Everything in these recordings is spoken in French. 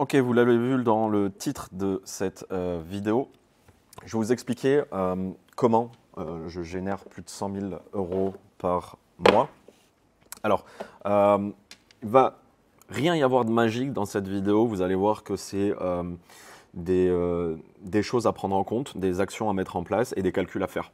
Ok, vous l'avez vu dans le titre de cette euh, vidéo. Je vais vous expliquer euh, comment euh, je génère plus de 100 000 euros par mois. Alors, il ne va rien y avoir de magique dans cette vidéo. Vous allez voir que c'est des choses à prendre en compte, des actions à mettre en place et des calculs à faire.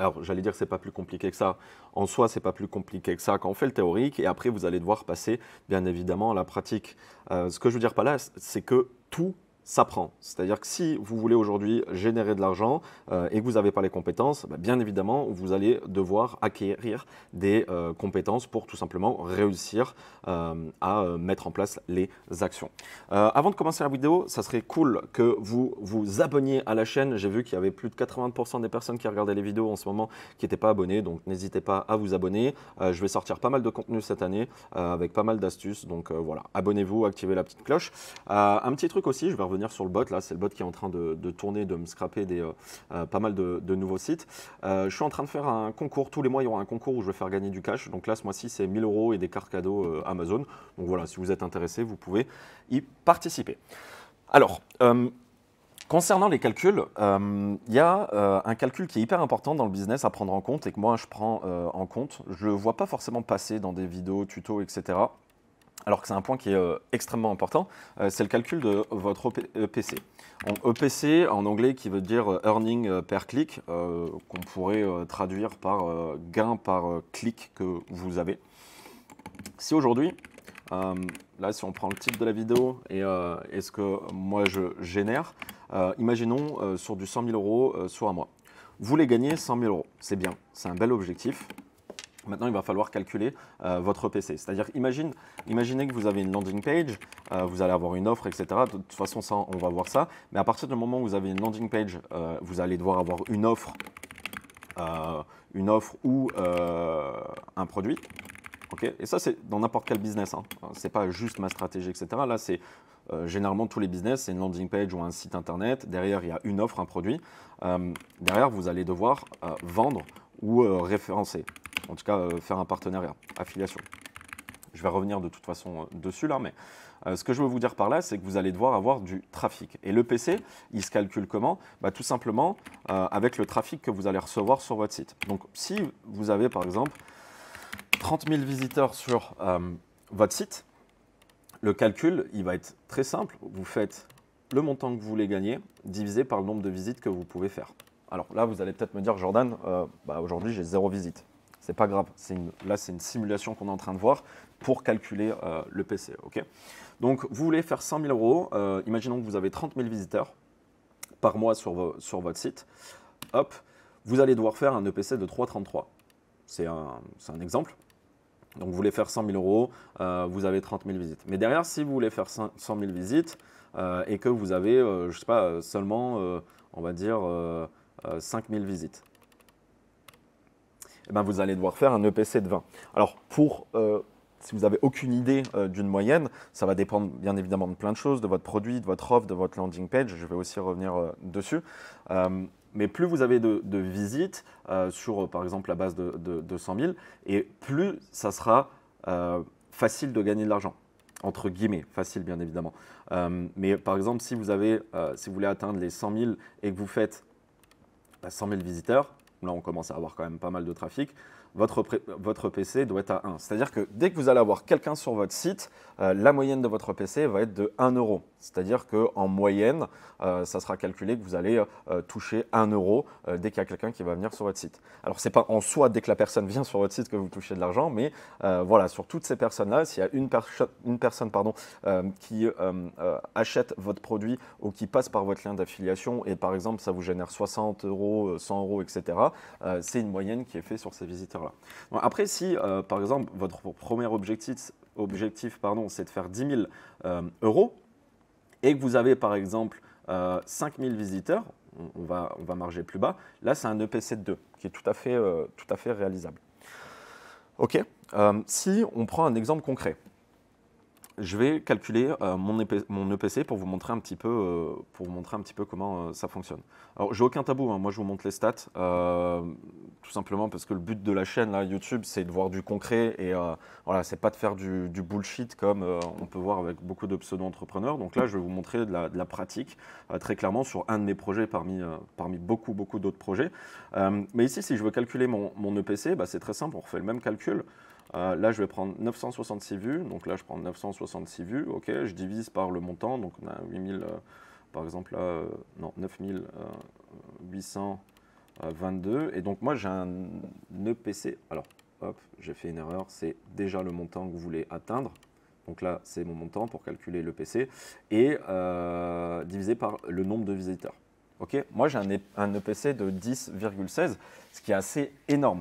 Alors, j'allais dire que n'est pas plus compliqué que ça. En soi, c'est pas plus compliqué que ça quand on fait le théorique. Et après, vous allez devoir passer, bien évidemment, à la pratique. Euh, ce que je veux dire par là, c'est que tout ça prend. C'est-à-dire que si vous voulez aujourd'hui générer de l'argent euh, et que vous n'avez pas les compétences, bah, bien évidemment, vous allez devoir acquérir des euh, compétences pour tout simplement réussir euh, à mettre en place les actions. avant de commencer la vidéo, ça serait cool que vous vous abonniez à la chaîne. J'ai vu qu'il y avait plus de 80% des personnes qui regardaient les vidéos en ce moment qui n'étaient pas abonnées, donc n'hésitez pas à vous abonner. je vais sortir pas mal de contenu cette année avec pas mal d'astuces, donc voilà, abonnez-vous, activez la petite cloche. un petit truc aussi, je vais revenir sur le bot. Là, c'est le bot qui est en train de, tourner, de me scraper des, euh, euh, pas mal de, nouveaux sites. Euh, je suis en train de faire un concours. Tous les mois, il y aura un concours où je vais faire gagner du cash. Donc là, ce mois-ci, c'est 1000 euros et des cartes cadeaux Amazon. Donc voilà, si vous êtes intéressé, vous pouvez y participer. Alors, Concernant les calculs, il y a un calcul qui est hyper important dans le business à prendre en compte et que moi je prends en compte. Je le vois pas forcément passer dans des vidéos, tutos, etc alors que c'est un point qui est euh, extrêmement important, euh, c'est le calcul de votre EPC. EPC, e en anglais, qui veut dire euh, Earning Per Click, qu'on pourrait traduire par gain par clic que vous avez. Si aujourd'hui, là si on prend le titre de la vidéo et, et ce que moi je génère, imaginons sur du 100 000 euros sur un mois. Vous voulez gagner 100 000 euros, c'est bien, c'est un bel objectif, Maintenant, il va falloir calculer euh, votre PC. C'est-à-dire, imaginez que vous avez une landing page, euh, vous allez avoir une offre, etc. De toute façon, on va voir ça. Mais à partir du moment où vous avez une landing page, euh, vous allez devoir avoir une offre, une offre ou un produit. Et ça, c'est dans n'importe quel business. Hein. Ce n'est pas juste ma stratégie, etc. Là, c'est généralement, tous les business, c'est une landing page ou un site internet. Derrière, il y a une offre, un produit. derrière, vous allez devoir vendre ou référencer. En tout cas, euh, faire un partenariat, affiliation. Je vais revenir de toute façon euh, dessus là, mais euh, ce que je veux vous dire par là, c'est que vous allez devoir avoir du trafic. Et le PC, il se calcule comment bah, Tout simplement avec le trafic que vous allez recevoir sur votre site. Donc si vous avez par exemple 30 000 visiteurs sur votre site, le calcul, il va être très simple. Vous faites le montant que vous voulez gagner divisé par le nombre de visites que vous pouvez faire. Alors là, vous allez peut-être me dire, Jordan, bah, aujourd'hui j'ai zéro visite c'est pas grave. là, c'est une simulation qu'on est en train de voir pour calculer euh, le PC. Donc, vous voulez faire 100 000 euros. Euh, imaginons que vous avez 30 000 visiteurs par mois sur, votre site. Hop, vous allez devoir faire un EPC de 3,33. C'est un, exemple. Donc, vous voulez faire 100 000 euros, euh, vous avez 30 000 visites. Mais derrière, si vous voulez faire 100 000 visites et que vous avez, je sais pas, seulement, on va dire, 5 000 visites, eh ben, vous allez devoir faire un EPC de 20. Alors, pour euh, si vous n'avez aucune idée euh, d'une moyenne, ça va dépendre bien évidemment de plein de choses, de votre produit, de votre offre, de votre landing page. Je vais aussi revenir euh, dessus. mais plus vous avez de, visites sur, par exemple, la base de, 100 000, et plus ça sera facile de gagner de l'argent entre guillemets, facile bien évidemment. mais par exemple, si vous, avez, si vous voulez atteindre les 100 000 et que vous faites 100 bah, 000 visiteurs, là on commence à avoir quand même pas mal de trafic, votre, PC doit être à 1. C'est-à-dire que dès que vous allez avoir quelqu'un sur votre site, euh, la moyenne de votre PC va être de 1 euro. C'est-à-dire qu'en moyenne, euh, ça sera calculé que vous allez euh, toucher 1 euro euh, dès qu'il y a quelqu'un qui va venir sur votre site. Alors, ce n'est pas en soi dès que la personne vient sur votre site que vous touchez de l'argent, mais voilà, sur toutes ces personnes-là, s'il y a une, une personne pardon, qui achète votre produit ou qui passe par votre lien d'affiliation et par exemple, ça vous génère 60 euros, 100 euros, etc., c'est une moyenne qui est faite sur ces visiteurs-là. après, si par exemple, votre premier objectif, objectif pardon, c'est de faire 10 000 euros, et que vous avez par exemple 5000 euh, visiteurs, on, va, on va marger plus bas, là c'est un e EPC 2 qui est tout à fait, euh, tout à fait réalisable. OK, euh, si on prend un exemple concret, je vais calculer euh, mon, mon, EPC pour vous montrer un petit peu, euh, pour vous montrer un petit peu comment euh, ça fonctionne. Alors, j'ai aucun tabou, hein. moi je vous montre les stats, tout simplement parce que le but de la chaîne là, YouTube, c'est de voir du concret et voilà, c'est pas de faire du, bullshit comme on peut voir avec beaucoup de pseudo-entrepreneurs. Donc là, je vais vous montrer de la, pratique très clairement sur un de mes projets parmi, parmi beaucoup, beaucoup d'autres projets. mais ici, si je veux calculer mon, EPC, bah, c'est très simple, on refait le même calcul. Euh, là, je vais prendre 966 vues. Donc là, je prends 966 vues. OK, je divise par le montant. Donc on a 8000, euh, par exemple, euh, non, 9822. Et donc moi, j'ai un EPC. Alors, hop, j'ai fait une erreur. C'est déjà le montant que vous voulez atteindre. Donc là, c'est mon montant pour calculer le PC. Et divisé par le nombre de visiteurs. OK, moi, j'ai un, EPC e de 10,16, ce qui est assez énorme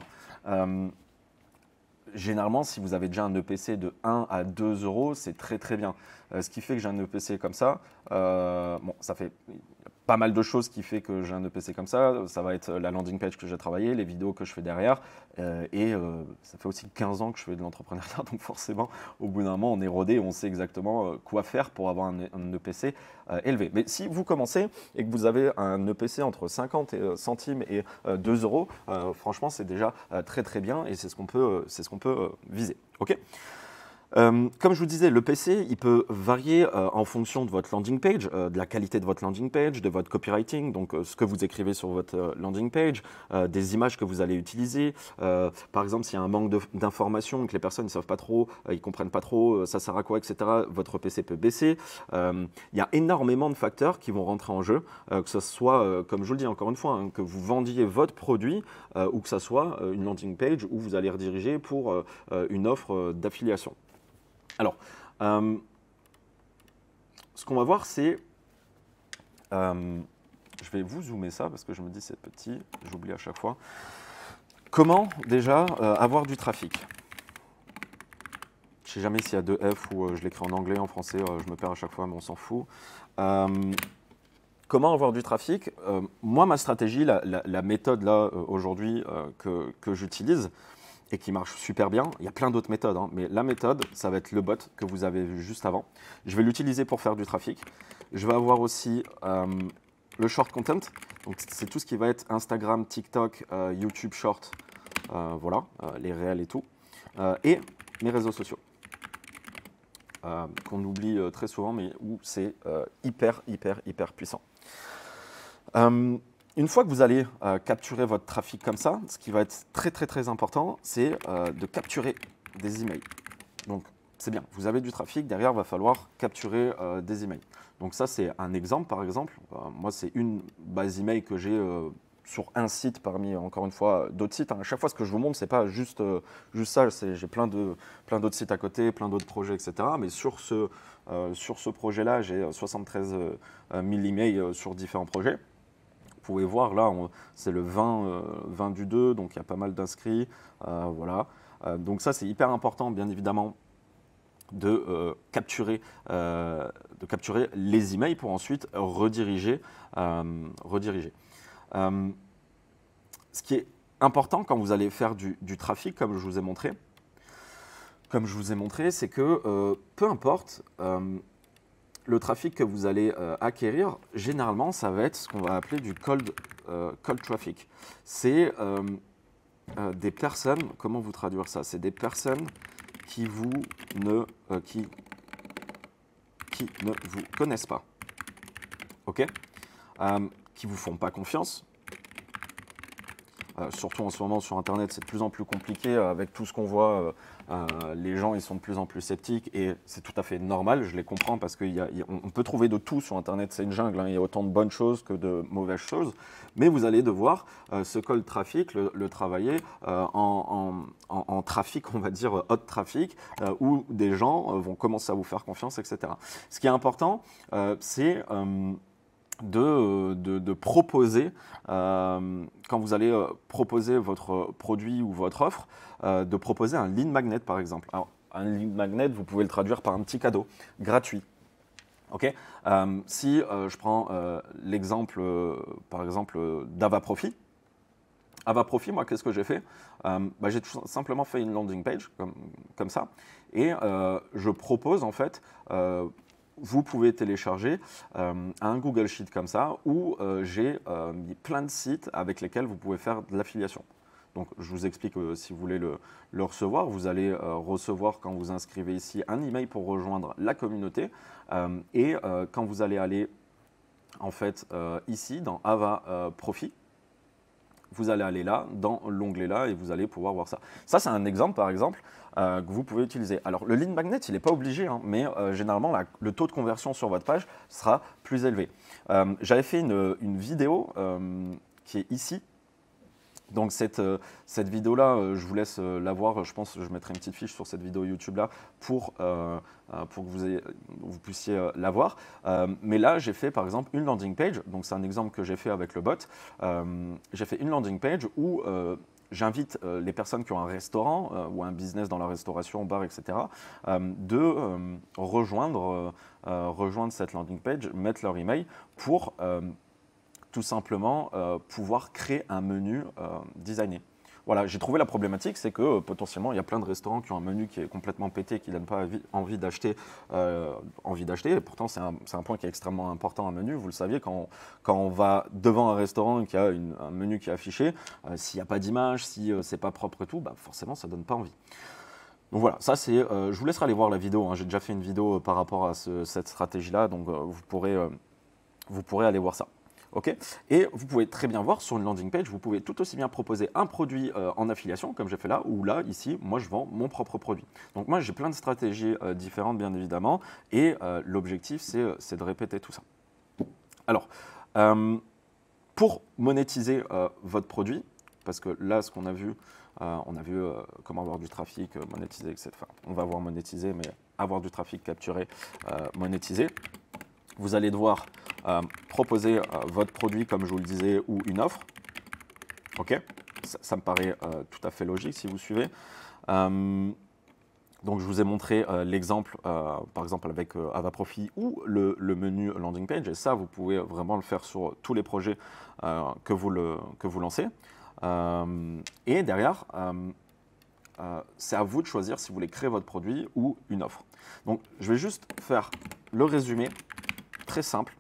généralement, si vous avez déjà un EPC de 1 à 2 euros, c'est très très bien. Euh, ce qui fait que j'ai un EPC comme ça, euh, bon, ça fait pas mal de choses qui fait que j'ai un EPC comme ça. Ça va être la landing page que j'ai travaillé les vidéos que je fais derrière. Euh, et euh, ça fait aussi 15 ans que je fais de l'entrepreneuriat. Donc forcément, au bout d'un moment, on est rodé, on sait exactement euh, quoi faire pour avoir un, EPC élevé. Mais si vous commencez et que vous avez un EPC entre 50 centimes et 2 euros, franchement, c'est déjà très très bien et c'est ce qu'on peut, ce qu'on peut viser. OK euh, comme je vous disais, le PC, il peut varier euh, en fonction de votre landing page, euh, de la qualité de votre landing page, de votre copywriting, donc ce que vous écrivez sur votre landing page, des images que vous allez utiliser. par exemple, s'il y a un manque d'informations, que les personnes ne savent pas trop, ils ne comprennent pas trop, ça sert à quoi, etc., votre PC peut baisser. il y a énormément de facteurs qui vont rentrer en jeu, que ce soit, comme je vous le dis encore une fois, hein, que vous vendiez votre produit ou que ce soit une landing page où vous allez rediriger pour une offre d'affiliation. Alors, euh, ce qu'on va voir, c'est... Euh, je vais vous zoomer ça parce que je me dis c'est petit, j'oublie à chaque fois. Comment déjà euh, avoir du trafic Je ne sais jamais s'il y a deux F ou je l'écris en anglais, en français, je me perds à chaque fois, mais on s'en fout. comment avoir du trafic Moi, ma stratégie, la, méthode là aujourd'hui que j'utilise, et qui marche super bien. Il y a plein d'autres méthodes, hein, mais la méthode, ça va être le bot que vous avez vu juste avant. Je vais l'utiliser pour faire du trafic. Je vais avoir aussi euh, le short content. Donc c'est tout ce qui va être Instagram, TikTok, euh, YouTube Short, euh, voilà, euh, les réels et tout. et mes réseaux sociaux. qu'on oublie très souvent, mais où c'est hyper, hyper, hyper puissant. Une fois que vous allez euh, capturer votre trafic comme ça, ce qui va être très très très important, c'est euh, de capturer des emails. Donc c'est bien, vous avez du trafic, derrière il va falloir capturer euh, des emails. Donc ça c'est un exemple par exemple. moi c'est une base email que j'ai sur un site parmi encore une fois d'autres sites. Hein. À chaque fois ce que je vous montre ce n'est pas juste, juste ça, j'ai plein d'autres plein sites à côté, plein d'autres projets etc. Mais sur ce, sur ce projet là j'ai 73 000 emails sur différents projets pouvez voir là, c'est le 20, euh, du 2, donc il y a pas mal d'inscrits. Euh, voilà. Euh, donc ça, c'est hyper important, bien évidemment, de, capturer, de capturer les emails pour ensuite rediriger. rediriger. ce qui est important quand vous allez faire du, du, trafic, comme je vous ai montré, comme je vous ai montré, c'est que peu importe le trafic que vous allez euh, acquérir, généralement, ça va être ce qu'on va appeler du cold, euh, cold traffic. C'est euh, des personnes, comment vous traduire ça C'est des personnes qui vous ne, qui, qui ne vous connaissent pas. OK Qui vous font pas confiance, euh, surtout en ce moment sur Internet, c'est de plus en plus compliqué euh, avec tout ce qu'on voit. Euh, les gens, ils sont de plus en plus sceptiques et c'est tout à fait normal, je les comprends, parce qu'on peut trouver de tout sur Internet, c'est une jungle, hein. il y a autant de bonnes choses que de mauvaises choses, mais vous allez devoir ce call trafic, le, travailler en, trafic, on va dire hot trafic, où des gens vont commencer à vous faire confiance, etc. Ce qui est important, c'est euh, de, proposer, euh, quand vous allez euh, proposer votre produit ou votre offre, de proposer un lead magnet par exemple. un lead magnet, vous pouvez le traduire par un petit cadeau gratuit. Okay si je prends l'exemple, par exemple, d'Avaprofit, Avaprofit, moi, qu'est-ce que j'ai fait bah, J'ai tout simplement fait une landing page comme, comme ça, et je propose en fait vous pouvez télécharger euh, un Google Sheet comme ça où euh, j'ai mis euh, plein de sites avec lesquels vous pouvez faire de l'affiliation. Donc je vous explique si vous voulez le, le recevoir. Vous allez recevoir quand vous inscrivez ici un email pour rejoindre la communauté et quand vous allez aller en fait ici dans Ava Profit, vous allez aller là, dans l'onglet là, et vous allez pouvoir voir ça. Ça, c'est un exemple, par exemple, euh, que vous pouvez utiliser. Alors, le lead magnet, il n'est pas obligé, hein, mais euh, généralement, le taux de conversion sur votre page sera plus élevé. Euh, j'avais fait une vidéo qui est ici, donc cette, euh, cette vidéo-là, euh, je vous laisse euh, la voir, je pense que je mettrai une petite fiche sur cette vidéo YouTube-là pour, pour que vous, vous puissiez la voir. mais là, j'ai fait par exemple une landing page, donc c'est un exemple que j'ai fait avec le bot. j'ai fait une landing page où j'invite les personnes qui ont un restaurant ou un business dans la restauration, bar, etc., de rejoindre, rejoindre cette landing page, mettre leur email pour tout simplement euh, pouvoir créer un menu euh, designé voilà, j'ai trouvé la problématique, c'est que euh, potentiellement, il y a plein de restaurants qui ont un menu qui est complètement pété, qui ne donne pas envie d'acheter. envie d'acheter. Pourtant, c'est un, point qui est extrêmement important, un menu. Vous le saviez, quand on, quand on va devant un restaurant qui a un menu qui est affiché, s'il n'y a pas d'image, si c'est pas propre et tout, bah, forcément, ça ne donne pas envie. Donc voilà, ça c'est. je vous laisserai aller voir la vidéo. Hein. j'ai déjà fait une vidéo par rapport à cette stratégie-là, donc vous pourrez, vous pourrez aller voir ça et vous pouvez très bien voir sur une landing page, vous pouvez tout aussi bien proposer un produit euh, en affiliation, comme j'ai fait là, ou là, ici, moi, je vends mon propre produit. Donc moi, j'ai plein de stratégies euh, différentes, bien évidemment, et euh, l'objectif, c'est de répéter tout ça. Alors, pour monétiser votre produit, parce que là, ce qu'on a vu, on a vu comment avoir du trafic, monétiser, etc. Enfin, on va avoir monétiser, mais avoir du trafic capturé, monétiser vous allez devoir euh, proposer euh, votre produit, comme je vous le disais, ou une offre. OK ça, me paraît euh, tout à fait logique si vous suivez. donc, je vous ai montré l'exemple, par exemple, avec AvaProfi ou le, menu landing page. Et ça, vous pouvez vraiment le faire sur tous les projets que, vous que vous lancez. et derrière, c'est à vous de choisir si vous voulez créer votre produit ou une offre. Donc, je vais juste faire le résumé très simple.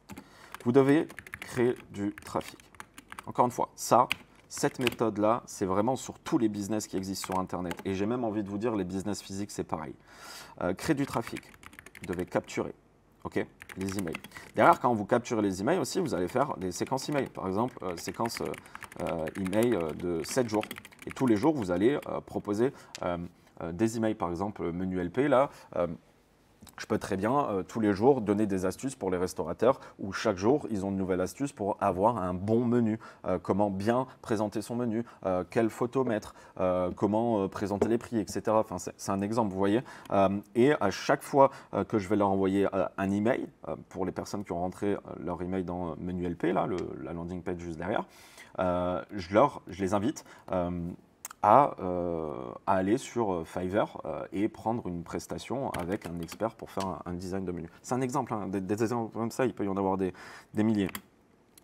Vous devez créer du trafic. Encore une fois, ça, cette méthode-là, c'est vraiment sur tous les business qui existent sur Internet. Et j'ai même envie de vous dire, les business physiques, c'est pareil. Euh, créer du trafic. Vous devez capturer. OK Les emails. Derrière, quand vous capturez les emails aussi, vous allez faire des séquences emails. Par exemple, euh, séquence euh, email de 7 jours. Et tous les jours, vous allez proposer des emails. Par exemple, menu LP, là, je peux très bien euh, tous les jours donner des astuces pour les restaurateurs où chaque jour ils ont une nouvelle astuce pour avoir un bon menu, euh, comment bien présenter son menu, euh, quelle photo mettre, comment présenter les prix, etc. Enfin, c'est un exemple, vous voyez. et à chaque fois que je vais leur envoyer un email pour les personnes qui ont rentré leur email dans menu LP, là, la landing page juste derrière, je leur, je les invite euh, à, aller sur euh, Fiverr euh, et prendre une prestation avec un expert pour faire un, design de menu. C'est un exemple, hein. des, exemples comme ça, il peut y en avoir des, milliers.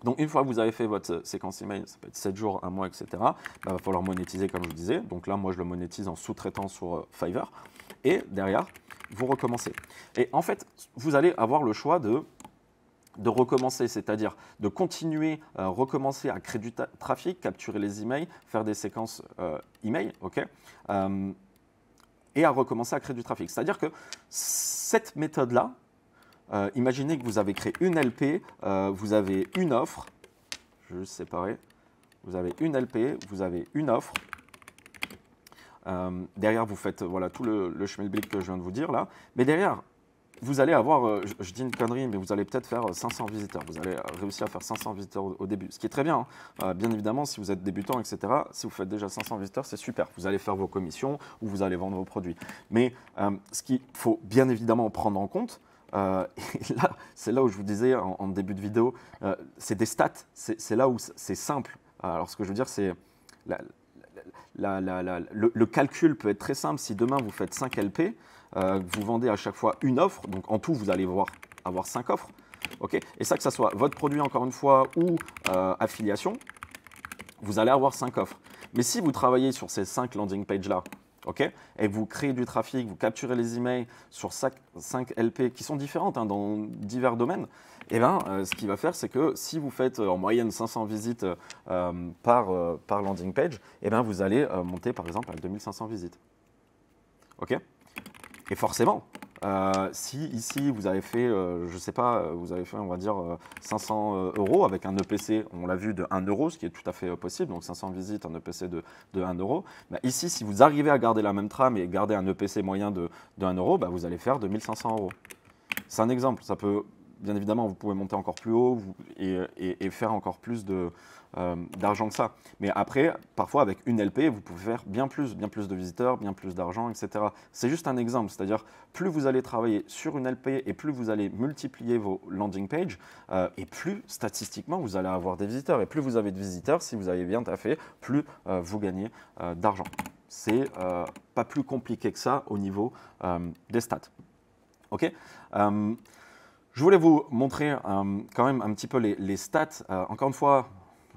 Donc une fois que vous avez fait votre séquence email, ça peut être 7 jours, 1 mois, etc., il bah, va falloir monétiser comme je disais. Donc là, moi, je le monétise en sous-traitant sur Fiverr. Et derrière, vous recommencez. Et en fait, vous allez avoir le choix de de recommencer, c'est-à-dire de continuer, à euh, recommencer à créer du trafic, capturer les emails, faire des séquences euh, email, ok euh, et à recommencer à créer du trafic. C'est-à-dire que cette méthode-là, euh, imaginez que vous avez créé une LP, vous avez une offre, je vais juste séparer, vous avez une LP, vous avez une offre, derrière vous faites voilà, tout le, le schmilblick que je viens de vous dire là, mais derrière vous allez avoir, euh, je, dis une connerie, mais vous allez peut-être faire 500 euh, visiteurs. Vous allez euh, réussir à faire 500 visiteurs au, début, ce qui est très bien. Hein. bien évidemment, si vous êtes débutant, etc., si vous faites déjà 500 visiteurs, c'est super. Vous allez faire vos commissions ou vous allez vendre vos produits. Mais ce qu'il faut bien évidemment prendre en compte, là, c'est là où je vous disais en, début de vidéo, c'est des stats. C'est là où c'est simple. Alors, ce que je veux dire, c'est le, calcul peut être très simple. Si demain vous faites 5 LP, euh, vous vendez à chaque fois une offre, donc en tout vous allez avoir 5 offres. et ça, que ce soit votre produit encore une fois ou euh, affiliation, vous allez avoir 5 offres. Mais si vous travaillez sur ces 5 landing pages là, ok Et vous créez du trafic, vous capturez les emails sur 5 LP qui sont différentes hein, dans divers domaines. Et eh ben, euh, ce qu'il va faire, c'est que si vous faites euh, en moyenne 500 visites euh, par, landing page, et eh ben, vous allez monter par exemple à 2500 visites. Et forcément, euh, si ici vous avez fait, euh, je ne sais pas, euh, vous avez fait, on va dire, 500 euros avec un EPC, on l'a vu, de 1 euro, ce qui est tout à fait possible, donc 500 visites, un EPC de, 1 euro. Bah, ici, si vous arrivez à garder la même trame et garder un EPC moyen de, 1 euro, bah, vous allez faire 2500 euros. C'est un exemple, ça peut bien évidemment, vous pouvez monter encore plus haut et, faire encore plus euh, d'argent que ça. Mais après, parfois, avec une LP, vous pouvez faire bien plus, bien plus de visiteurs, bien plus d'argent, etc. C'est juste un exemple. C'est-à-dire, plus vous allez travailler sur une LP et plus vous allez multiplier vos landing pages, euh, et plus statistiquement, vous allez avoir des visiteurs. Et plus vous avez de visiteurs, si vous avez bien taffé, plus euh, vous gagnez d'argent. C'est pas plus compliqué que ça au niveau des stats. OK je voulais vous montrer euh, quand même un petit peu les, stats. Euh, encore une fois,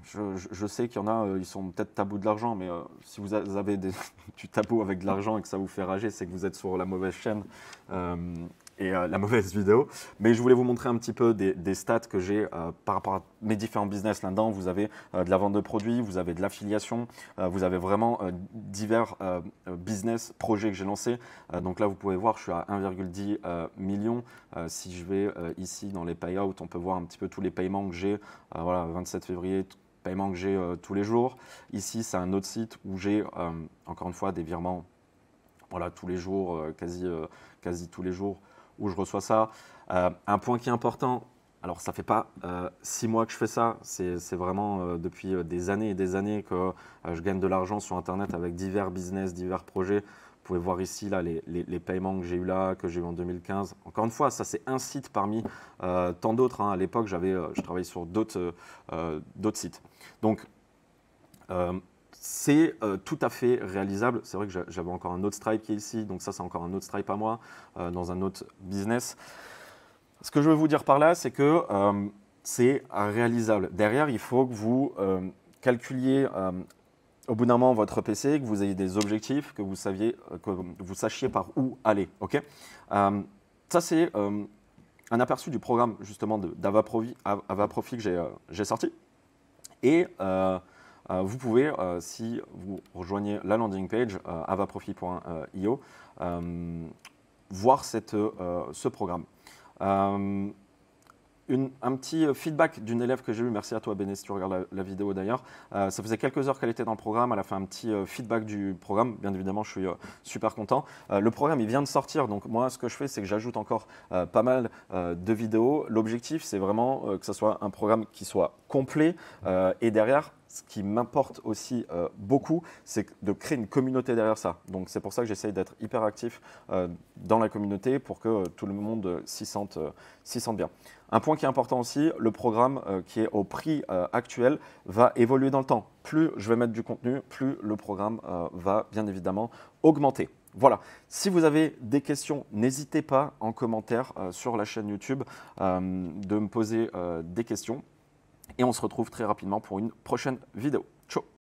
je, sais qu'il y en a, euh, ils sont peut-être tabous de l'argent, mais si vous avez du tabou avec de l'argent et que ça vous fait rager, c'est que vous êtes sur la mauvaise chaîne et euh, la mauvaise vidéo. Mais je voulais vous montrer un petit peu des, stats que j'ai euh, par rapport à mes différents business là-dedans. Vous avez euh, de la vente de produits, vous avez de l'affiliation, vous avez vraiment divers business projets que j'ai lancés. donc là, vous pouvez voir, je suis à 1,10 million. si je vais ici dans les payouts, on peut voir un petit peu tous les paiements que j'ai. voilà, 27 février, paiements que j'ai tous les jours. Ici, c'est un autre site où j'ai encore une fois des virements. Voilà, tous les jours, quasi tous les jours, où je reçois ça. Euh, un point qui est important, alors ça fait pas euh, six mois que je fais ça, c'est vraiment euh, depuis des années et des années que je gagne de l'argent sur Internet avec divers business, divers projets. Vous pouvez voir ici là, les, paiements que j'ai eu là, que j'ai eu en 2015. Encore une fois, ça c'est un site parmi tant d'autres. Hein. À l'époque, je travaillais sur d'autres sites. Donc, c'est euh, tout à fait réalisable. C'est vrai que j'avais encore un autre Stripe qui est ici, donc ça c'est encore un autre Stripe à moi, euh, dans un autre business. Ce que je veux vous dire par là, c'est que euh, c'est réalisable. Derrière, il faut que vous calculiez au bout d'un moment votre PC, que vous ayez des objectifs, que vous, sachiez par où aller. Ok ça c'est un aperçu du programme justement d'Avaprofi que j'ai sorti. Et euh, vous pouvez, euh, si vous rejoignez la landing page euh, avaprofit.io, voir cette, ce programme. un petit feedback d'une élève que j'ai eu. merci à toi Béné si tu regardes la, vidéo d'ailleurs. ça faisait quelques heures qu'elle était dans le programme, elle a fait un petit feedback du programme, bien évidemment je suis super content. le programme il vient de sortir, donc moi ce que je fais c'est que j'ajoute encore pas mal de vidéos. L'objectif c'est vraiment que ce soit un programme qui soit complet et derrière ce qui m'importe aussi euh, beaucoup, c'est de créer une communauté derrière ça. Donc c'est pour ça que j'essaye d'être hyper actif euh, dans la communauté pour que tout le monde euh, s'y sente, sente, bien. Un point qui est important aussi, le programme qui est au prix actuel va évoluer dans le temps. Plus je vais mettre du contenu, plus le programme va bien évidemment augmenter. Voilà, si vous avez des questions, n'hésitez pas en commentaire sur la chaîne YouTube de me poser des questions et on se retrouve très rapidement pour une prochaine vidéo. Ciao